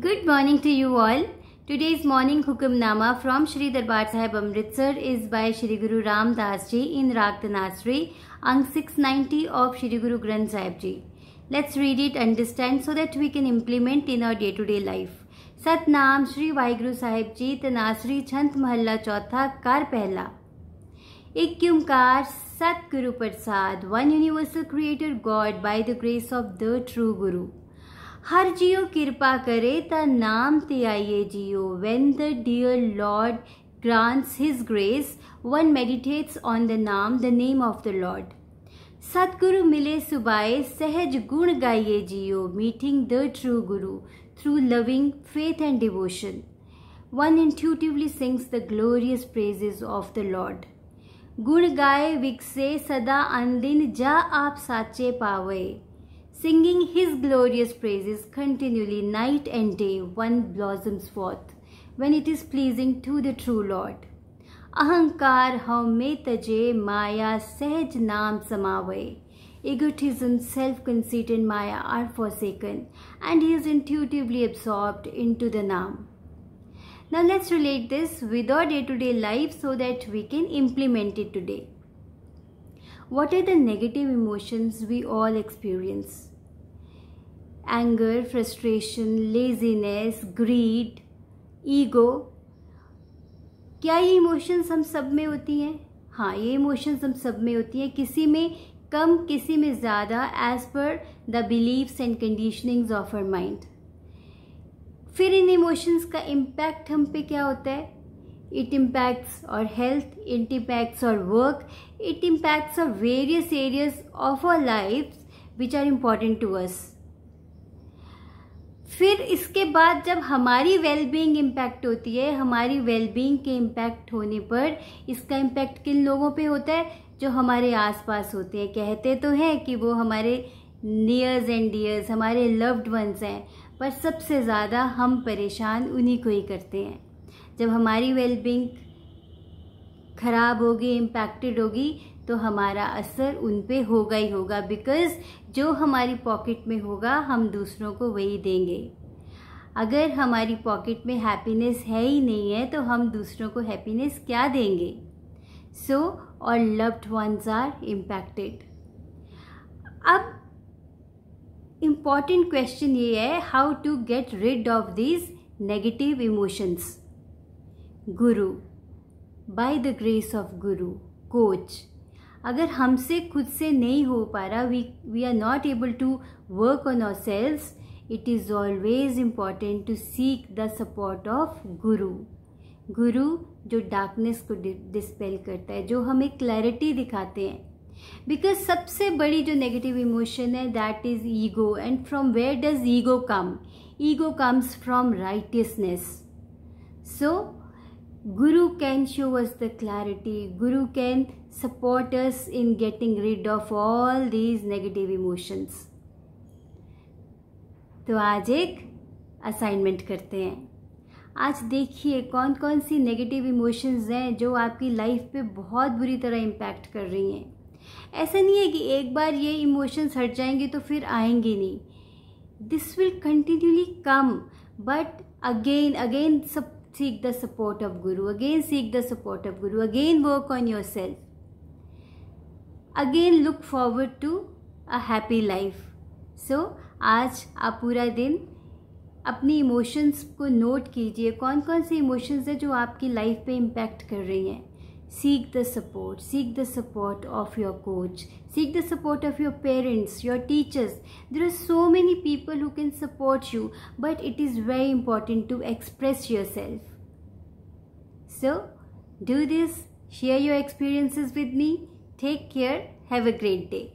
Good morning to you all. Today's morning hukumnama from Shri Darbar Sahib Amritsar is by Shri Guru Ram Das Ji in Rag Tanasri, Ang 690 of Shri Guru Granth Sahib Ji. Let's read it, understand so that we can implement in our day-to-day -day life. Sat Naam Shri Vaiguru Sahib Ji Tanasri Chant Mahalla Chautha Kar Pehla Ikkyumkar Sat Guru Prasad, One Universal Creator God by the grace of the True Guru. हर जियो कृपा करे त नाम ते आइए जियो when the dear lord grants his grace one meditates on the नाम the name of the lord सतगुरु मिले सुबाए सहज गुण गाइए जियो meeting the true guru through loving faith and devotion one intuitively sings the glorious praises of the lord गुण गाए विकसे सदा अनदिन जा आप साचे पावे singing his glorious praises continually night and day one blossoms forth when it is pleasing to the true Lord. Ahankar how maya sahaj naam samave. Egotism, self-conceit and maya are forsaken and he is intuitively absorbed into the naam. Now let's relate this with our day-to-day -day life so that we can implement it today. What are the negative emotions we all experience? anger frustration laziness greed ego क्या ये emotions हम सब में होती हैं हाँ ये emotions हम सब में होती हैं किसी में कम किसी में ज़्यादा एज पर the believes and conditionings of our mind फिर इन इमोशंस का इम्पैक्ट हम पे क्या होता है it impacts our health it impacts our work it impacts our various areas of our life which are important to us फिर इसके बाद जब हमारी वेलबींग इम्पैक्ट होती है हमारी वेलबींग के इम्पैक्ट होने पर इसका इम्पैक्ट किन लोगों पे होता है जो हमारे आसपास होते हैं कहते तो हैं कि वो हमारे नियर्स एंड डियर्स हमारे लव्ड वंस हैं पर सबसे ज़्यादा हम परेशान उन्हीं को ही करते हैं जब हमारी वेलबींग ख़राब होगी इम्पैक्टेड होगी तो हमारा असर उन पर होगा ही होगा बिकॉज़ जो हमारी पॉकेट में होगा हम दूसरों को वही देंगे अगर हमारी पॉकेट में हैप्पीनेस है ही नहीं है तो हम दूसरों को हैप्पीनेस क्या देंगे so our loved ones are impacted अब इम्पॉर्टेंट क्वेश्चन ये है how to get rid of these negative emotions guru by the grace of guru coach अगर हमसे खुद से नहीं हो पा रहा we we are not able to work on our selves it is always important to seek the support of guru guru जो darkness को डिस्पेल करता है जो हमें क्लैरिटी दिखाते हैं बिकॉज सबसे बड़ी जो नेगेटिव इमोशन है that is ego and from where does ego come ego comes from righteousness so Guru can show us the clarity. Guru can support us in getting rid of all these negative emotions. तो आज एक assignment करते हैं आज देखिए कौन कौन सी negative emotions हैं जो आपकी लाइफ पे बहुत बुरी तरह इम्पैक्ट कर रही हैं ऐसा नहीं है कि एक बार ये इमोशंस हट जाएंगे तो फिर आएंगे नहीं this will continuously come but again again सब seek the support of Guru, again seek the support of Guru, again work on yourself. Again look forward to a happy life. So, aaj aap pura din अपनी emotions को note कीजिए कौन कौन से emotions हैं जो आपकी लाइफ पे इम्पैक्ट कर रही हैं seek the support seek the support of your coach seek the support of your parents your teachers there are so many people who can support you but it is very important to express yourself so do this share your experiences with me take care have a great day